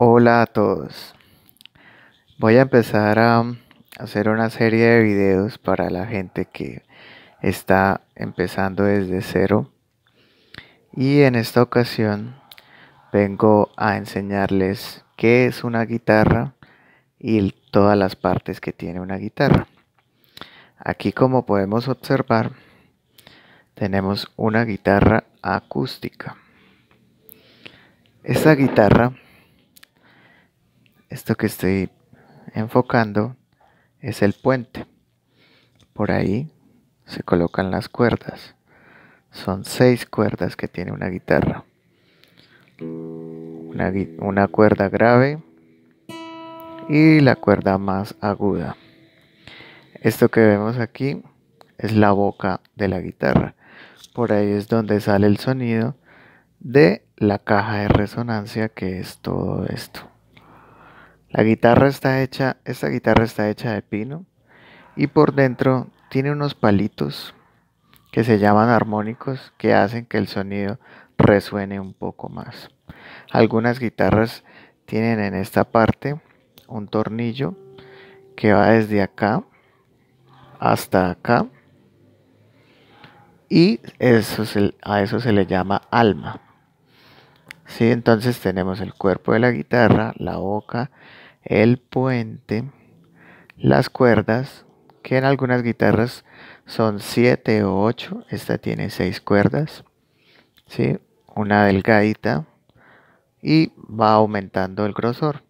Hola a todos. Voy a empezar a hacer una serie de videos para la gente que está empezando desde cero. Y en esta ocasión vengo a enseñarles qué es una guitarra y todas las partes que tiene una guitarra. Aquí como podemos observar tenemos una guitarra acústica. Esta guitarra que estoy enfocando es el puente. Por ahí se colocan las cuerdas. Son seis cuerdas que tiene una guitarra. una cuerda grave y la cuerda más aguda. Esto que vemos aquí es la boca de la guitarra. Por ahí es donde sale el sonido de la caja de resonancia que es todo esto. La guitarra está hecha, esta guitarra está hecha de pino y por dentro tiene unos palitos que se llaman armónicos que hacen que el sonido resuene un poco más. Algunas guitarras tienen en esta parte un tornillo que va desde acá hasta acá y a eso se le llama alma entonces tenemos el cuerpo de la guitarra, la boca, el puente, las cuerdas, que en algunas guitarras son 7 o 8, esta tiene 6 cuerdas, ¿sí? una delgadita y va aumentando el grosor.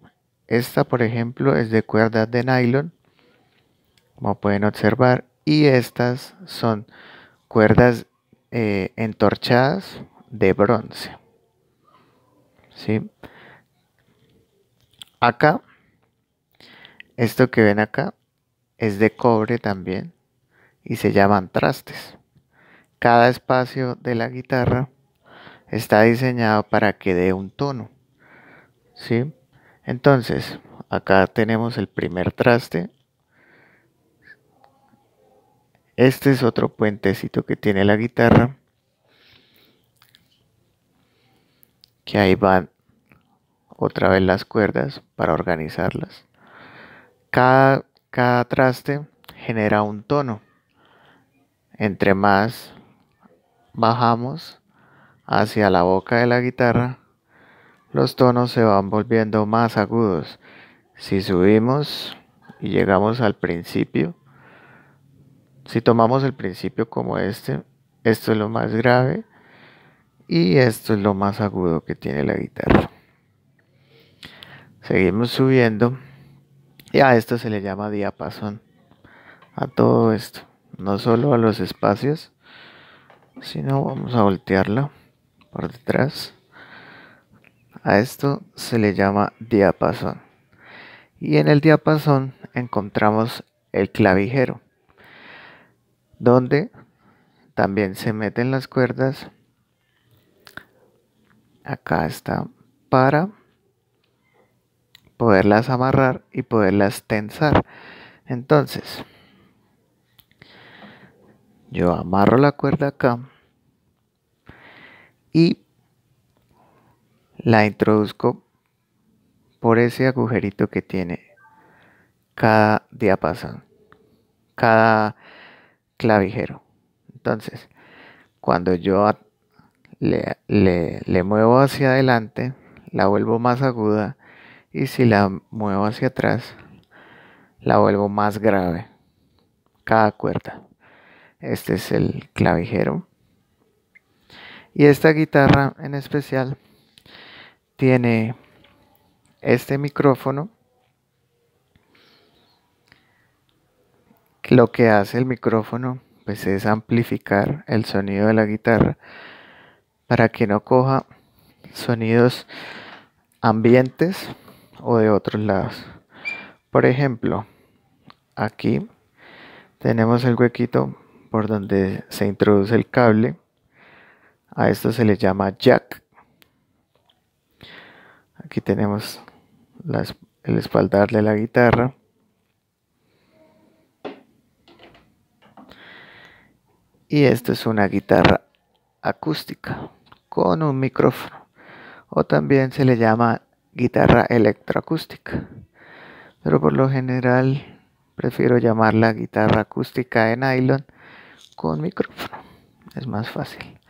Esta por ejemplo es de cuerdas de nylon, como pueden observar, y estas son cuerdas eh, entorchadas de bronce. ¿sí? Acá, esto que ven acá es de cobre también y se llaman trastes. Cada espacio de la guitarra está diseñado para que dé un tono, Entonces, acá tenemos el primer traste. Este es otro puentecito que tiene la guitarra. que ahí van otra vez las cuerdas para organizarlas. Cada, cada traste genera un tono. Entre más bajamos hacia la boca de la guitarra, los tonos se van volviendo más agudos. Si subimos y llegamos al principio, si tomamos el principio como este, esto es lo más grave, y esto es lo más agudo que tiene la guitarra. Seguimos subiendo y a esto se le llama diapasón. A todo esto, no solo a los espacios, sino vamos a voltearla por detrás. A esto se le llama diapasón. Y en el diapasón encontramos el clavijero, donde también se meten las cuerdas acá está para poderlas amarrar y poderlas tensar. Entonces, yo amarro la cuerda acá y la introduzco por ese agujerito que tiene cada diapasón, cada clavijero. Entonces, cuando yo le, muevo hacia adelante, la vuelvo más aguda y si la muevo hacia atrás, la vuelvo más grave. Cada cuerda. Este es el clavijero. Y esta guitarra en especial tiene este micrófono. Lo que hace el micrófono pues, es amplificar el sonido de la guitarra para que no coja sonidos ambientes o de otros lados. Por ejemplo, aquí tenemos el huequito por donde se introduce el cable. A esto se le llama jack. Aquí tenemos el espaldar de la guitarra. Y esto es una guitarra acústica con un micrófono o también se le llama guitarra electroacústica. Pero por lo general prefiero llamarla guitarra acústica en nylon con micrófono. Es más fácil.